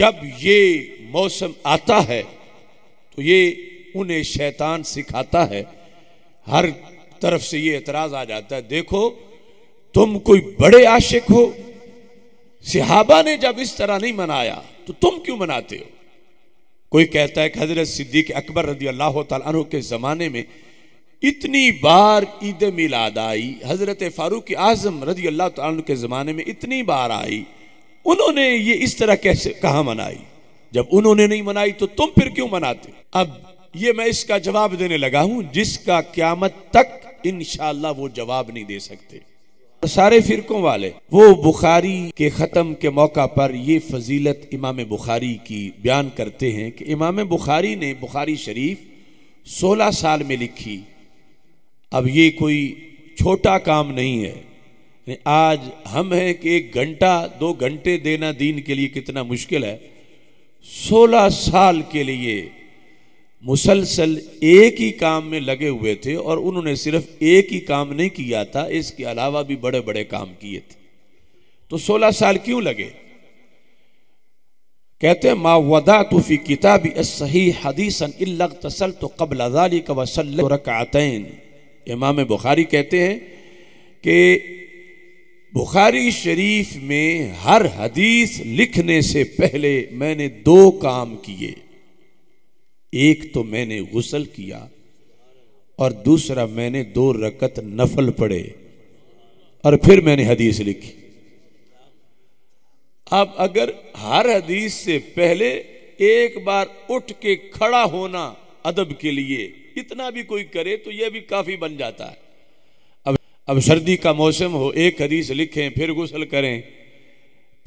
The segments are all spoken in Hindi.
जब ये मौसम आता है तो ये उन्हें शैतान सिखाता है हर तरफ से ये एतराज आ जाता है देखो तुम कोई बड़े आशिक हो सिहाबा ने जब इस तरह नहीं मनाया तो तुम क्यों मनाते हो कोई कहता है कि हजरत सिद्दीक अकबर रजी अल्लाह तु के ज़माने में इतनी बार ईद मिलाद आई हजरत फारूक आजम रजी अल्लाह तु के ज़माने में इतनी बार आई उन्होंने ये इस तरह कैसे कहा मनाई जब उन्होंने नहीं मनाई तो तुम फिर क्यों मनाते अब ये मैं इसका जवाब देने लगा हूं जिसका क्यामत तक शाह वो जवाब नहीं दे सकते सारे फिरकों वाले वो बुखारी के ख़त्म के मौका पर ये फजीलत इमाम बुखारी की बयान करते हैं कि इमाम बुखारी ने बुखारी शरीफ 16 साल में लिखी अब ये कोई छोटा काम नहीं है आज हम हैं कि एक घंटा दो घंटे देना दीन के लिए कितना मुश्किल है सोलह साल के लिए मुसलसल एक ही काम में लगे हुए थे और उन्होंने सिर्फ एक ही काम नहीं किया था इसके अलावा भी बड़े बड़े काम किए थे तो सोलह साल क्यों लगे कहते मावदा तूफ़ी किताब सही हदीसन इल्लग तसल तो कबल अजाली कबल रकातन इमाम बुखारी कहते हैं कि बुखारी शरीफ में हर हदीस लिखने से पहले मैंने दो काम किए एक तो मैंने गुसल किया और दूसरा मैंने दो रकत नफल पढ़े और फिर मैंने हदीस लिखी अब अगर हर हदीस से पहले एक बार उठ के खड़ा होना अदब के लिए इतना भी कोई करे तो यह भी काफी बन जाता है अब सर्दी का मौसम हो एक हदीस लिखें फिर गुसल करें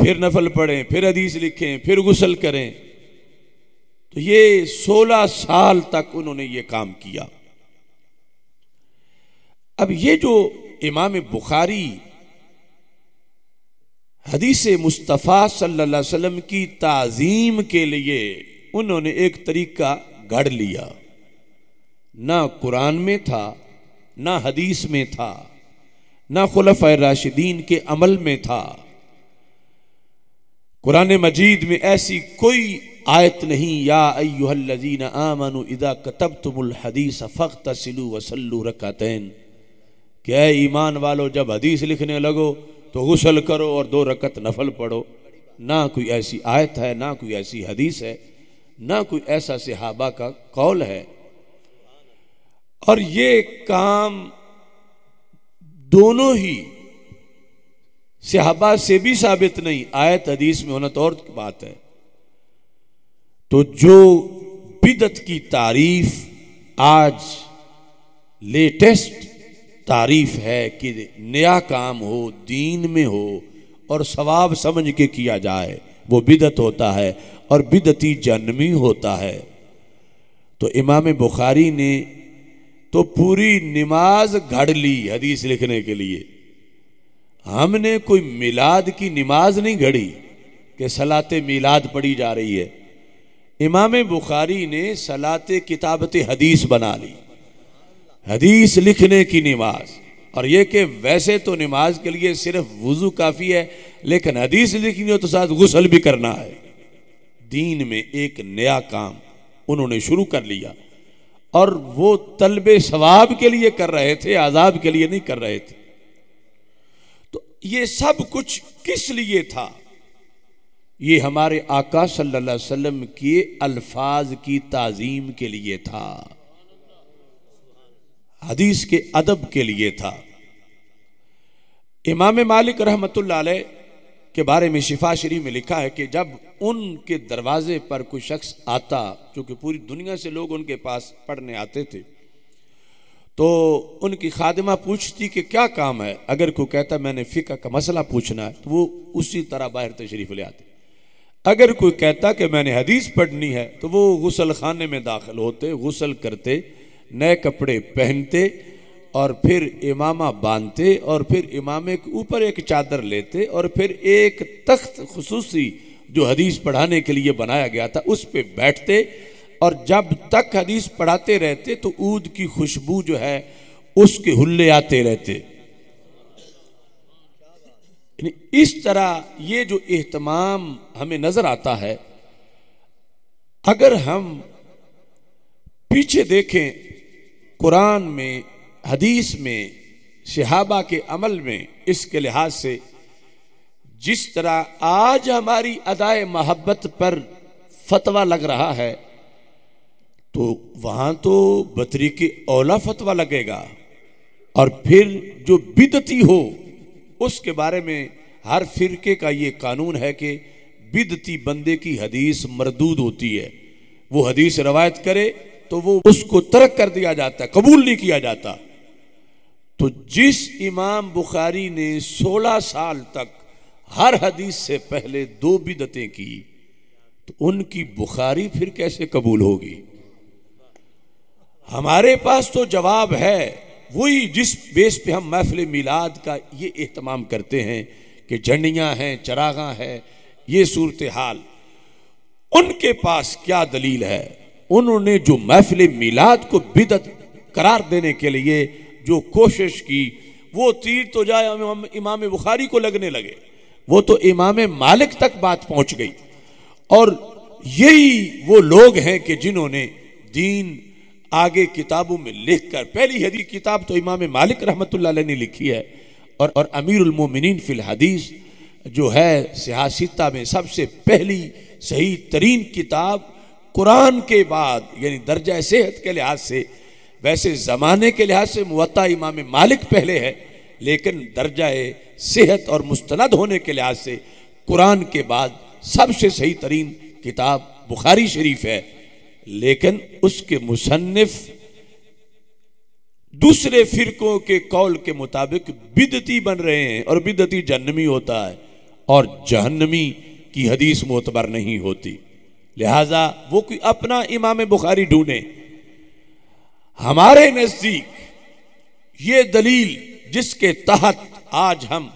फिर नफल पढ़ें फिर हदीस लिखें फिर गुसल करें तो ये सोलह साल तक उन्होंने ये काम किया अब ये जो इमाम बुखारी हदीस मुस्तफ़ा सल्लल्लाहु अलैहि वसल्लम की ताज़ीम के लिए उन्होंने एक तरीका गढ़ लिया ना कुरान में था ना हदीस में था ना खुलफ़ राशिदीन के अमल में था कुरान मजीद में ऐसी कोई आयत नहीं या अयुहल्लजीन आमनु इदा कतब तुमुल हदीस फ़ख्त सिलू वसल्लू रकातैन क्या ईमान वालो जब हदीस लिखने लगो तो गुसल करो और दो रकत नफल पढ़ो ना कोई ऐसी आयत है ना कोई ऐसी हदीस है ना कोई ऐसा सिहाबा का कौल है और ये काम दोनों ही सहाबा से भी साबित नहीं आयत हदीस में होना तो और बात है तो जो बिदत की तारीफ आज लेटेस्ट तारीफ है कि नया काम हो दीन में हो और सवाब समझ के किया जाए वो बिदत होता है और बिदती जन्मी होता है तो इमाम बुखारी ने तो पूरी नमाज घड़ ली हदीस लिखने के लिए हमने कोई मिलाद की नमाज नहीं घड़ी कि सलाते मिलाद पढ़ी जा रही है इमाम बुखारी ने सलाते किताबत हदीस बना ली हदीस लिखने की नमाज और ये कि वैसे तो नमाज के लिए सिर्फ वजू काफ़ी है लेकिन हदीस लिखनी हो तो साथ गुसल भी करना है दीन में एक नया काम उन्होंने शुरू कर लिया और वो तलबे सवाब के लिए कर रहे थे आजाब के लिए नहीं कर रहे थे तो ये सब कुछ किस लिए था ये हमारे आका सल्लल्लाहु अलैहि वसल्लम के अल्फाज की ताजीम के लिए था हदीस के अदब के लिए था इमाम मालिक रहमतुल्लाह अलैह के बारे में शिफा शरीफ में लिखा है कि जब उनके दरवाजे पर कोई शख्स आता क्योंकि पूरी दुनिया से लोग उनके पास पढ़ने आते थे तो उनकी खादिमा पूछती कि क्या काम है अगर कोई कहता मैंने फ़िका का मसला पूछना है तो वो उसी तरह बाहर तशरीफ ले आते अगर कोई कहता कि मैंने हदीस पढ़नी है तो वो गुसल खाने में दाखिल होते गुसल करते नए कपड़े पहनते और फिर इमामा बांधते और फिर इमामे के ऊपर एक चादर लेते और फिर एक तख्त खसूसी जो हदीस पढ़ाने के लिए बनाया गया था उस पर बैठते और जब तक हदीस पढ़ाते रहते तो ऊद की खुशबू जो है उसके हुल्ले आते रहते इस तरह ये जो एहतमाम हमें नजर आता है अगर हम पीछे देखें कुरान में हदीस में सिहाबा के अमल में इसके लिहाज से जिस तरह आज हमारी अदाए मोहब्बत पर फतवा लग रहा है तो वहां तो बतरी के औला फतवा लगेगा और फिर जो बिदती हो उसके बारे में हर फिरके का ये कानून है कि बिदती बंदे की हदीस मरदूद होती है वो हदीस रवायत करे तो वो उसको तर्क कर दिया जाता है कबूल नहीं किया जाता तो जिस इमाम बुखारी ने 16 साल तक हर हदीस से पहले दो बिदतें की तो उनकी बुखारी फिर कैसे कबूल होगी हमारे पास तो जवाब है वही जिस बेस पे हम महफिल मिलाद का ये एहतमाम करते हैं कि झंडियां हैं चरागा है ये सूरत हाल उनके पास क्या दलील है उन्होंने जो महफिल मिलाद को बिदत करार देने के लिए जो कोशिश की वो तीर तो जाए इमाम बुखारी को लगने लगे वो तो इमाम मालिक तक बात पहुंच गई और यही वो लोग हैं कि जिन्होंने दीन आगे किताबों में लिखकर पहली हदीस किताब तो इमाम मालिक रहमत ने लिखी है और और अमीरमिन फिल हदीस जो है सियासिता में सबसे पहली सही तरीन किताब कुरान के बाद यानी दर्जा सेहत के लिहाज से वैसे ज़माने के लिहाज से मुता इमाम मालिक पहले है लेकिन दर्जा सेहत और मुस्तंद होने के लिहाज से कुरान के बाद सबसे सही तरीन किताब बुखारी शरीफ है लेकिन उसके मुसनफ़ दूसरे फिरकों के कौल के मुताबिक बिदती बन रहे हैं और बिदती जहनमी होता है और जहन्नमी की हदीस मोतबर नहीं होती लिहाजा वो कोई अपना इमाम बुखारी ढूंढे हमारे नजदीक ये दलील जिसके तहत आज हम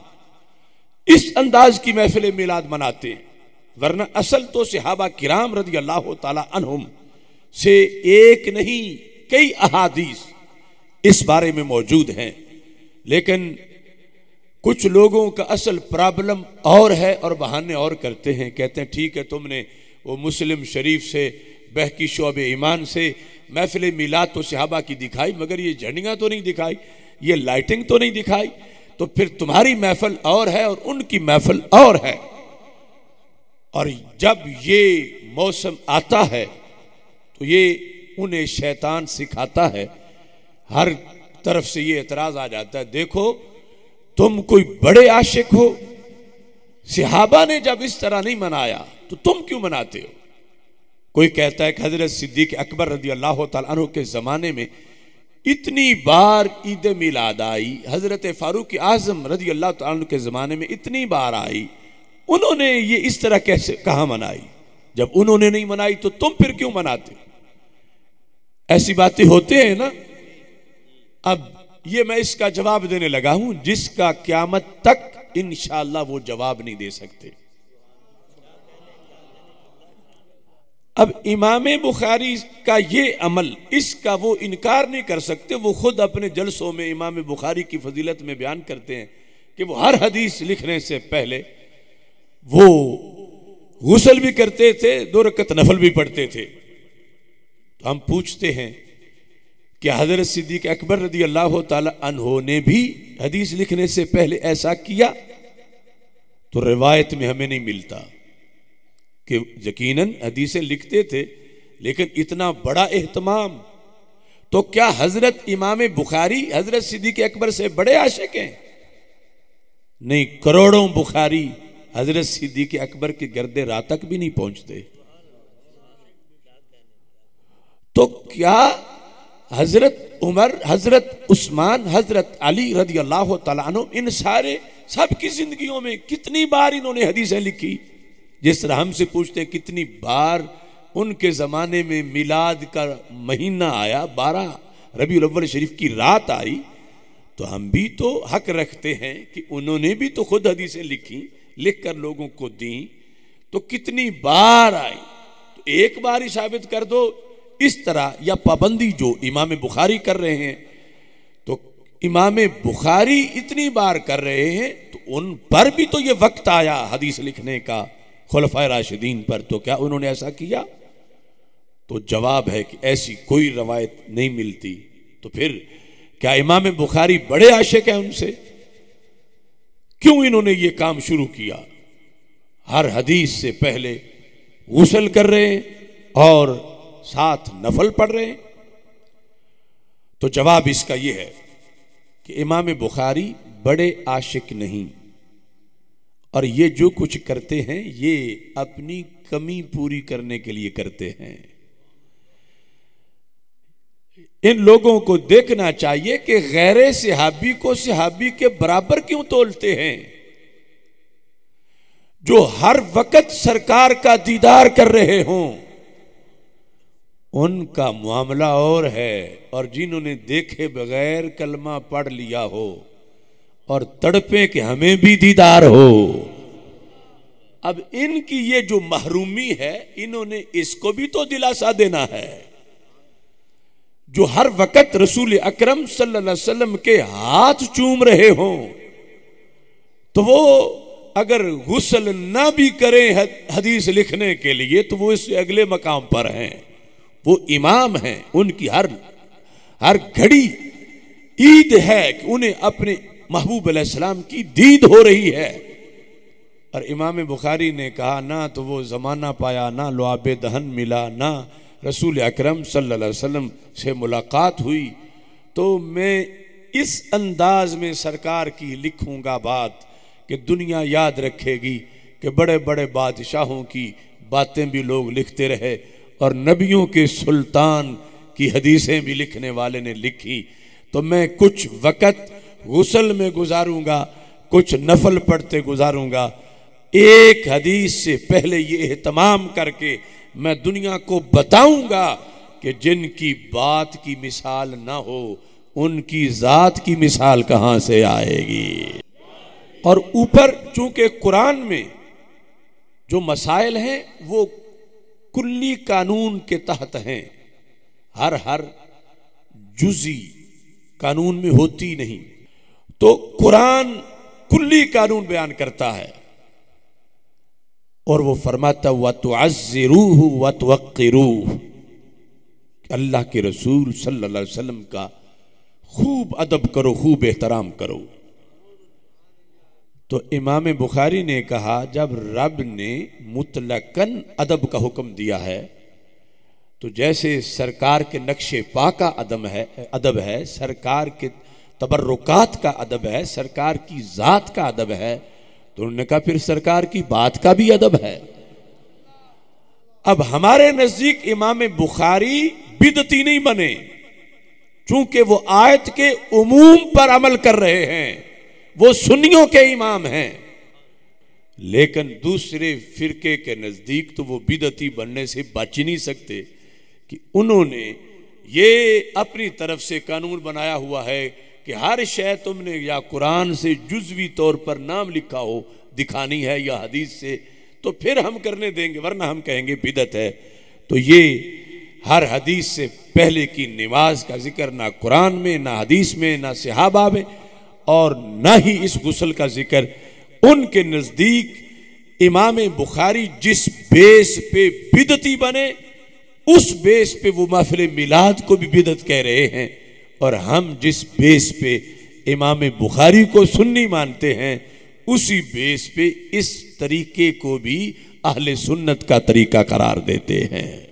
इस अंदाज की महफिल मिलाद मनाते वरना असल तो सिहाबा किराम रदी अल्लाह तुम से एक नहीं कई अहादीस इस बारे में मौजूद हैं लेकिन कुछ लोगों का असल प्रॉब्लम और है और बहाने और करते हैं कहते हैं ठीक है तुमने वो मुस्लिम शरीफ से बहकी शोब ईमान से महफिल मिलाद तो सिहाबा की दिखाई मगर ये झंडियाँ तो नहीं दिखाई ये लाइटिंग तो नहीं दिखाई तो फिर तुम्हारी महफल और है और उनकी महफल और है और जब ये मौसम आता है तो ये उन्हें शैतान सिखाता है हर तरफ से ये एतराज आ जाता है देखो तुम कोई बड़े आशिक हो सिहाबा ने जब इस तरह नहीं मनाया तो तुम क्यों मनाते हो कोई कहता है कि हजरत सिद्दीक अकबर रजी अल्लाह तु के ज़माने में इतनी बार ईद मिलाद आई हजरत फारूक आजम रजी अल्लाह तु के ज़माने में इतनी बार आई उन्होंने ये इस तरह कैसे कहाँ मनाई जब उन्होंने नहीं मनाई तो तुम फिर क्यों मनाते ऐसी बातें होते हैं ना अब ये मैं इसका जवाब देने लगा हूं जिसका क्यामत तक इन वो जवाब नहीं दे सकते अब इमाम बुखारी का ये अमल इसका वो इनकार नहीं कर सकते वो खुद अपने जलसों में इमाम बुखारी की फजीलत में बयान करते हैं कि वो हर हदीस लिखने से पहले वो गुसल भी करते थे दो रकत नफल भी पढ़ते थे तो हम पूछते हैं कि हजरत सिद्दीक अकबर रदी अल्लाह तहो ने भी हदीस लिखने से पहले ऐसा किया तो रिवायत में हमें नहीं मिलता कि यकीनन हदीसें लिखते थे लेकिन इतना बड़ा एहतमाम तो क्या हजरत इमाम बुखारी हजरत सिद्दीक अकबर से बड़े आशिक हैं नहीं करोड़ों बुखारी हजरत सिद्दीक अकबर के गर्दे रात तक भी नहीं पहुंचते तो क्या हजरत उमर हजरत उस्मान हजरत अली रदी अल्लाह तला इन सारे सबकी जिंदगियों में कितनी बार इन्होंने हदीसें लिखी जिस तरह हमसे पूछते कितनी बार उनके ज़माने में मिलाद का महीना आया बारह रबी अव्वल शरीफ की रात आई तो हम भी तो हक रखते हैं कि उन्होंने भी तो खुद हदीसें लिखी लिख कर लोगों को दी तो कितनी बार आई तो एक बार ही साबित कर दो इस तरह या पाबंदी जो इमाम बुखारी कर रहे हैं तो इमाम बुखारी इतनी बार कर रहे हैं तो उन पर भी तो ये वक्त आया हदीस लिखने का खुलफा राशिदीन पर तो क्या उन्होंने ऐसा किया तो जवाब है कि ऐसी कोई रवायत नहीं मिलती तो फिर क्या इमाम बुखारी बड़े आशिक हैं उनसे क्यों इन्होंने ये काम शुरू किया हर हदीस से पहले गुसल कर रहे हैं और साथ नफल पढ़ रहे हैं तो जवाब इसका यह है कि इमाम बुखारी बड़े आशिक नहीं और ये जो कुछ करते हैं ये अपनी कमी पूरी करने के लिए करते हैं इन लोगों को देखना चाहिए कि गैर सिहाबी को सिहाबी के बराबर क्यों तोलते हैं जो हर वक्त सरकार का दीदार कर रहे हों उनका मामला और है और जिन्होंने देखे बगैर कलमा पढ़ लिया हो और तड़पे कि हमें भी दीदार हो अब इनकी ये जो महरूमी है इन्होंने इसको भी तो दिलासा देना है जो हर वक्त रसूल अकरम वसल्लम के हाथ चूम रहे हों तो वो अगर गुसल ना भी करें हदीस लिखने के लिए तो वो इससे अगले मकाम पर हैं वो इमाम हैं उनकी हर हर घड़ी ईद है कि उन्हें अपने महबूब अलैहिस्सलाम की दीद हो रही है और इमाम बुखारी ने कहा ना तो वो ज़माना पाया ना लुआब दहन मिला ना रसूल अकरम सल्लल्लाहु अलैहि वसल्लम से मुलाकात हुई तो मैं इस अंदाज में सरकार की लिखूंगा बात कि दुनिया याद रखेगी कि बड़े बड़े बादशाहों की बातें भी लोग लिखते रहे और नबियों के सुल्तान की हदीसें भी लिखने वाले ने लिखी तो मैं कुछ वक़्त गुसल में गुजारूंगा कुछ नफल पढ़ते गुजारूंगा एक हदीस से पहले ये एहतमाम करके मैं दुनिया को बताऊंगा कि जिनकी बात की मिसाल ना हो उनकी ज़ात की मिसाल कहां से आएगी और ऊपर चूंकि कुरान में जो मसाइल हैं वो कुल्ली कानून के तहत हैं हर हर जुजी कानून में होती नहीं तो कुरान कुल्ली कानून बयान करता है और वो फरमाता हुआ तो अजरूह व रूह अल्लाह के रसूल सल्लल्लाहु अलैहि वसल्लम का खूब अदब करो खूब एहतराम करो तो इमाम बुखारी ने कहा जब रब ने मुतलकन अदब का हुक्म दिया है तो जैसे सरकार के नक्शे पा का अदम है अदब है सरकार के तबर्रुकात का अदब है सरकार की ज़ात का अदब है तो उन्होंने कहा फिर सरकार की बात का भी अदब है अब हमारे नज़दीक इमाम बुखारी बिदती नहीं बने चूंकि वो आयत के उमूम पर अमल कर रहे हैं वो सुन्नियों के इमाम हैं लेकिन दूसरे फिरके के नज़दीक तो वो बिदती बनने से बच नहीं सकते कि उन्होंने ये अपनी तरफ से कानून बनाया हुआ है कि हर शय तुमने या कुरान से जुजवी तौर पर नाम लिखा हो दिखानी है या हदीस से तो फिर हम करने देंगे वरना हम कहेंगे बिदत है तो ये हर हदीस से पहले की नमाज का जिक्र ना कुरान में ना हदीस में ना सिहाबा में और ना ही इस गुसल का जिक्र उनके नज़दीक इमाम बुखारी जिस बेस पे बिदती बने उस बेस पे वो महफिल मिलाद को भी बिदत कह रहे हैं और हम जिस बेस पे इमाम बुखारी को सुन्नी मानते हैं उसी बेस पे इस तरीके को भी अहले सुन्नत का तरीका करार देते हैं